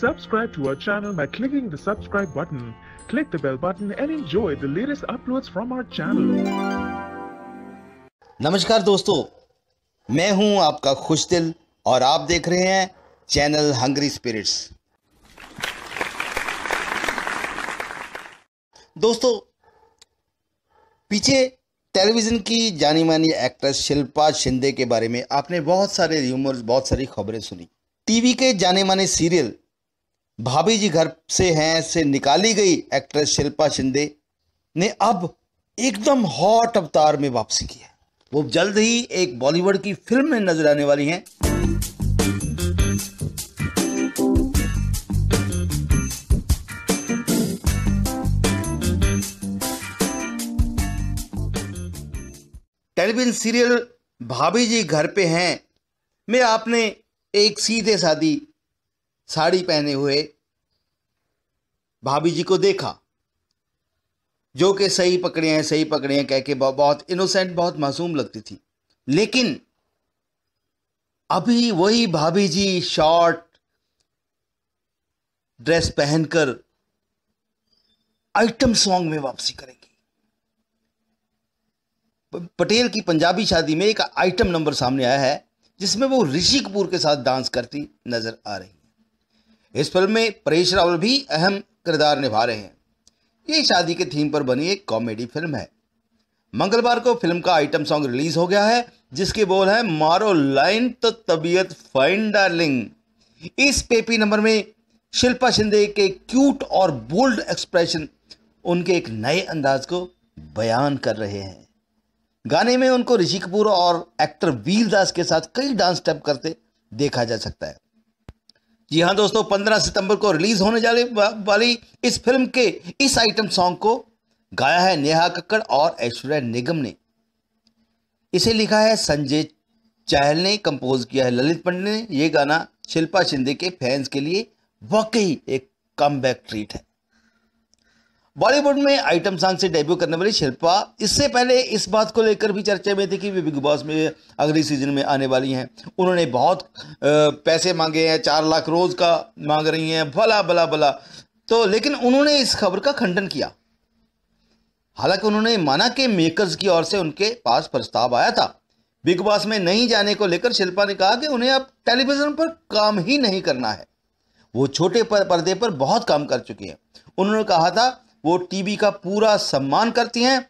Subscribe to our channel by clicking the subscribe button. Click the bell button and enjoy the latest uploads from our channel. नमस्कार दोस्तों मैं हूं आपका खुश दिल और आप देख रहे हैं चैनल हंग्री स्पिरिट्स दोस्तों पीछे टेलीविज़न की जानी मानी एक्ट्रेस शिल्पा शिंदे के बारे में आपने बहुत सारे र्यूमर्स बहुत सारी खबरें सुनी टीवी के जाने माने सीरियल भाभी जी घर से हैं से निकाली गई एक्ट्रेस शिल्पा शिंदे ने अब एकदम हॉट अवतार में वापसी की है वो जल्द ही एक बॉलीवुड की फिल्म में नजर आने वाली हैं टेलीविजन सीरियल भाभी जी घर पे हैं मैं आपने एक सीधे साधी साड़ी पहने हुए भाभी जी को देखा जो कि सही पकड़े हैं सही पकड़े हैं कह के बहुत इनोसेंट बहुत मासूम लगती थी लेकिन अभी वही भाभी जी शॉर्ट ड्रेस पहनकर आइटम सॉन्ग में वापसी करेंगी पटेल की पंजाबी शादी में एक आइटम नंबर सामने आया है जिसमें वो ऋषि कपूर के साथ डांस करती नजर आ रही इस फिल्म में परेश रावल भी अहम किरदार निभा रहे हैं ये शादी के थीम पर बनी एक कॉमेडी फिल्म है मंगलवार को फिल्म का आइटम सॉन्ग रिलीज हो गया है जिसके बोल है मारो लाइन तो तबीयत फाइन डार्लिंग इस पेपी नंबर में शिल्पा शिंदे के क्यूट और बोल्ड एक्सप्रेशन उनके एक नए अंदाज को बयान कर रहे हैं गाने में उनको ऋषि कपूर और एक्टर वीरदास दास के साथ कई डांस स्टेप करते देखा जा सकता है जी हाँ दोस्तों 15 सितंबर को रिलीज होने जाने वाली इस फिल्म के इस आइटम सॉन्ग को गाया है नेहा कक्कड़ और ऐश्वर्या निगम ने इसे लिखा है संजय चहल ने कंपोज किया है ललित पंडित ने यह गाना शिल्पा शिंदे के फैंस के लिए वाकई एक कम ट्रीट है बॉलीवुड में आइटम सॉन्ग से डेब्यू करने वाली शिल्पा इससे पहले इस बात को लेकर भी चर्चा में थी कि वे बिग बॉस में अगले सीजन में आने वाली हैं उन्होंने बहुत पैसे मांगे हैं चार लाख रोज का मांग रही हैं भला भला भला तो लेकिन उन्होंने इस खबर का खंडन किया हालांकि उन्होंने माना कि मेकर्स की ओर से उनके पास प्रस्ताव आया था बिग बॉस में नहीं जाने को लेकर शिल्पा ने कहा कि उन्हें अब टेलीविजन पर काम ही नहीं करना है वो छोटे पर पर्दे पर बहुत काम कर चुकी हैं उन्होंने कहा था वो टीबी का पूरा सम्मान करती हैं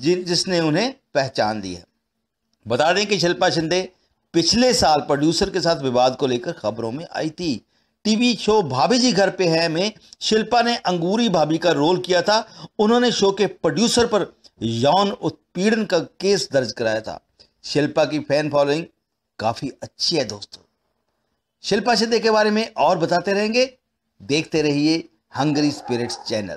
जिन जिसने उन्हें पहचान दी है बता दें कि शिल्पा शिंदे पिछले साल प्रोड्यूसर के साथ विवाद को लेकर खबरों में आई थी टीवी शो भाभी जी घर पे है में शिल्पा ने अंगूरी भाभी का रोल किया था उन्होंने शो के प्रोड्यूसर पर यौन उत्पीड़न का केस दर्ज कराया था शिल्पा की फैन फॉलोइंग काफी अच्छी है दोस्तों शिल्पा शिंदे के बारे में और बताते रहेंगे देखते रहिए हंगरी स्पिरिट्स चैनल